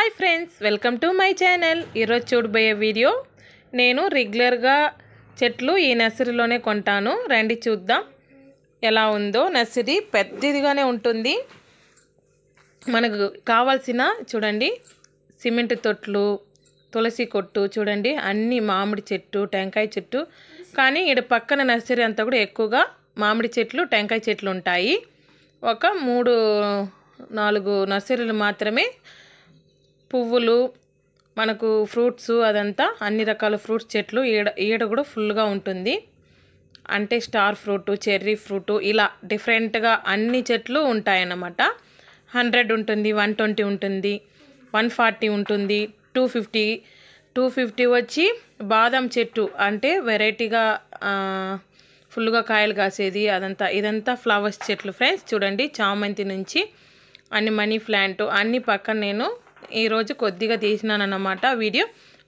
hi friends welcome to my channel ఈరోజు చూడబోయే video నేను రెగ్యులర్గా చెట్లు ఈ నర్సరీలోనే కొంటాను రండి చూద్దాం ఎలా ఉందో నర్సరీ పెద్దదిగానే ఉంటుంది మనకు కావాల్సిన చూడండి సిమెంట్ తొట్లు తులసి కొట్టు చూడండి అన్ని మామిడి చెట్టు టెంకాయ చెట్టు కానీ ఇక్కడ పక్కన నర్సరీ అంతా కూడా ఎక్కువగా మామిడి చెట్లు టెంకాయ చెట్లు ఉంటాయి ఒక మూడు నాలుగు నర్సరీలు మాత్రమే పువ్వులు మనకు ఫ్రూట్స్ అదంతా అన్ని రకాల ఫ్రూట్స్ చెట్లు ఈడ ఈడ కూడా ఫుల్గా ఉంటుంది అంటే స్టార్ ఫ్రూట్ చెర్రీ ఫ్రూట్ ఇలా డిఫరెంట్గా అన్ని చెట్లు ఉంటాయన్నమాట హండ్రెడ్ ఉంటుంది వన్ ట్వంటీ ఉంటుంది వన్ ఫార్టీ ఉంటుంది టూ ఫిఫ్టీ టూ ఫిఫ్టీ వచ్చి బాదం చెట్టు అంటే వెరైటీగా ఫుల్గా కాయలు కాసేది అదంతా ఇదంతా ఫ్లవర్స్ చెట్లు ఫ్రెండ్స్ చూడండి చామంతి నుంచి అన్ని మనీ ప్లాంట్ అన్ని పక్కన నేను ఈరోజు కొద్దిగా తీసినానన్నమాట వీడియో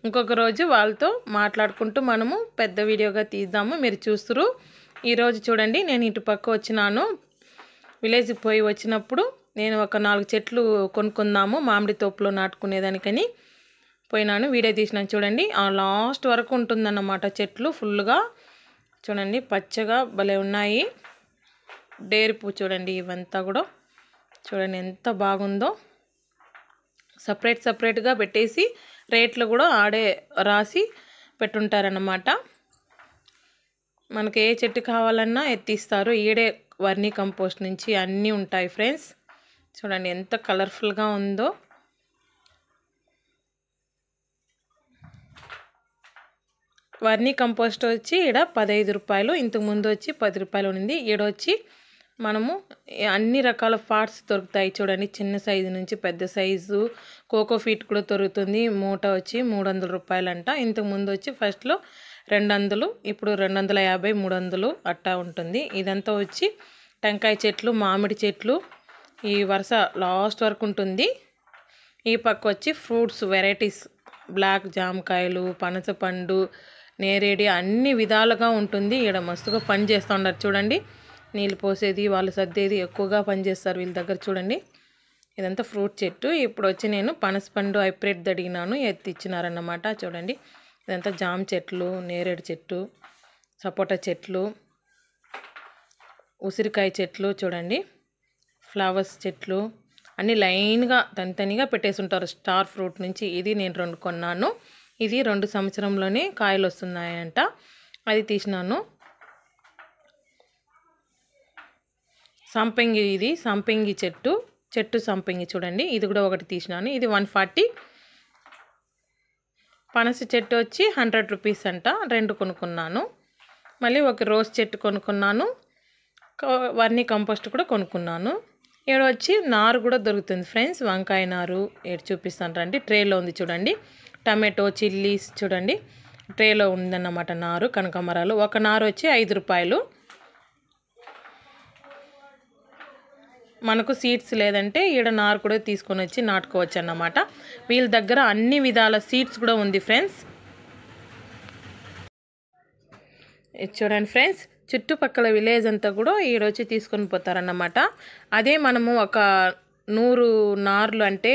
ఇంకొక రోజు వాళ్ళతో మాట్లాడుకుంటూ మనము పెద్ద వీడియోగా తీద్దాము మీరు చూస్తురు ఈరోజు చూడండి నేను ఇటు పక్క వచ్చినాను విలేజ్కి పోయి వచ్చినప్పుడు నేను ఒక నాలుగు చెట్లు కొనుక్కుందాము మామిడి తోపులో నాటుకునేదానికని పోయినాను వీడియో తీసినాను చూడండి లాస్ట్ వరకు ఉంటుందన్నమాట చెట్లు ఫుల్గా చూడండి పచ్చగా భలే ఉన్నాయి డేరిపు చూడండి ఇవంతా కూడా చూడండి ఎంత బాగుందో సపరేట్ సపరేట్గా పెట్టేసి రేట్లు కూడా ఆడే రాసి పెట్టుంటారనమాట మనకి ఏ చెట్టు కావాలన్నా ఎత్తిస్తారు ఈడే వర్నీ కంపోస్ట్ నుంచి అన్నీ ఉంటాయి ఫ్రెండ్స్ చూడండి ఎంత కలర్ఫుల్గా ఉందో వర్నీ కంపోస్ట్ వచ్చి ఈడ పదహైదు రూపాయలు ఇంతకుముందు వచ్చి పది రూపాయలు ఉంది ఈడొచ్చి మనము అన్ని రకాల పార్ట్స్ దొరుకుతాయి చూడండి చిన్న సైజు నుంచి పెద్ద సైజు కోకో ఫీట్ కూడా దొరుకుతుంది మూట వచ్చి మూడు వందల రూపాయలంట ఇంతకుముందు వచ్చి ఫస్ట్లో రెండు వందలు ఇప్పుడు రెండు వందల యాభై మూడు వందలు అట్టా ఉంటుంది ఇదంతా వచ్చి టెంకాయ చెట్లు మామిడి చెట్లు ఈ వరుస లాస్ట్ వరకు ఉంటుంది ఈ పక్క వచ్చి ఫ్రూట్స్ వెరైటీస్ బ్లాక్ జామకాయలు పనసపండు నేరేడి అన్ని విధాలుగా ఉంటుంది ఇక్కడ మస్తుగా పని చేస్తూ ఉండరు చూడండి నీళ్ళు పోసేది వాళ్ళు సర్దేది ఎక్కువగా పనిచేస్తారు వీళ్ళ దగ్గర చూడండి ఇదంతా ఫ్రూట్ చెట్టు ఇప్పుడు వచ్చి నేను పనసపండు హైబ్రిడ్ అడిగినాను ఇచ్చినారన్నమాట చూడండి ఇదంతా జామ చెట్లు నేరేడు చెట్టు సపోటా చెట్లు ఉసిరికాయ చెట్లు చూడండి ఫ్లవర్స్ చెట్లు అన్నీ లైన్గా తనితనిగా ఉంటారు స్టార్ ఫ్రూట్ నుంచి ఇది నేను రెండు కొన్నాను ఇది రెండు సంవత్సరంలోనే కాయలు వస్తున్నాయంట అది తీసినాను సంపంగి ఇది సంపంగి చెట్టు చెట్టు సంపంగి చూడండి ఇది కూడా ఒకటి తీసినాను ఇది వన్ ఫార్టీ పనస చెట్టు వచ్చి హండ్రెడ్ రూపీస్ అంట రెండు కొనుక్కున్నాను మళ్ళీ ఒక రోజ్ చెట్టు కొనుక్కున్నాను వర్ణి కంపోస్ట్ కూడా కొనుక్కున్నాను ఇక్కడ వచ్చి నారు కూడా దొరుకుతుంది ఫ్రెండ్స్ వంకాయ నారు ఏడు చూపిస్తాను రండి ట్రేలో ఉంది చూడండి టమాటో చిల్లీస్ చూడండి ట్రేలో ఉందన్నమాట నారు కనకమరాలు ఒక నారు వచ్చి ఐదు రూపాయలు మనకు సీడ్స్ లేదంటే ఈడ నారు కూడా తీసుకొని వచ్చి నాటుకోవచ్చు అన్నమాట వీళ్ళ దగ్గర అన్ని విధాల సీడ్స్ కూడా ఉంది ఫ్రెండ్స్ చూడండి ఫ్రెండ్స్ చుట్టుపక్కల విలేజ్ అంతా కూడా ఈడొచ్చి తీసుకొని పోతారన్నమాట అదే మనము ఒక నూరు నార్లు అంటే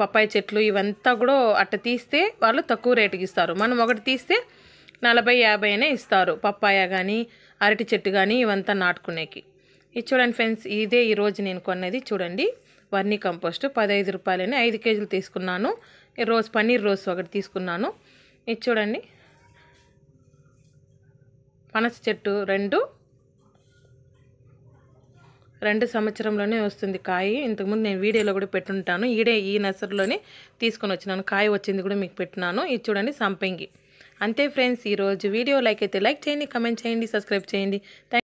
పప్పాయి చెట్లు ఇవంతా కూడా అట్ట తీస్తే వాళ్ళు తక్కువ రేటుకి ఇస్తారు మనం ఒకటి తీస్తే నలభై యాభై ఇస్తారు పప్పాయ కానీ అరటి చెట్టు కానీ ఇవంతా నాటుకునేకి ఇది చూడండి ఫ్రెండ్స్ ఇదే ఈరోజు నేను కొన్నది చూడండి వర్నీ కంపోస్ట్ పదహైదు రూపాయలని ఐదు కేజీలు తీసుకున్నాను రోజ్ పన్నీర్ రోజ్ ఒకటి తీసుకున్నాను ఇది చూడండి పనస చెట్టు రెండు రెండు సంవత్సరంలోనే వస్తుంది కాయ ఇంతకుముందు నేను వీడియోలో కూడా పెట్టుంటాను ఈడే ఈ నర్సరీలోనే తీసుకొని వచ్చినాను కాయ వచ్చింది కూడా మీకు పెట్టినాను ఇది చూడండి సంపంగి అంతే ఫ్రెండ్స్ ఈరోజు వీడియో లైక్ అయితే లైక్ చేయండి కమెంట్ చేయండి సబ్స్క్రైబ్ చేయండి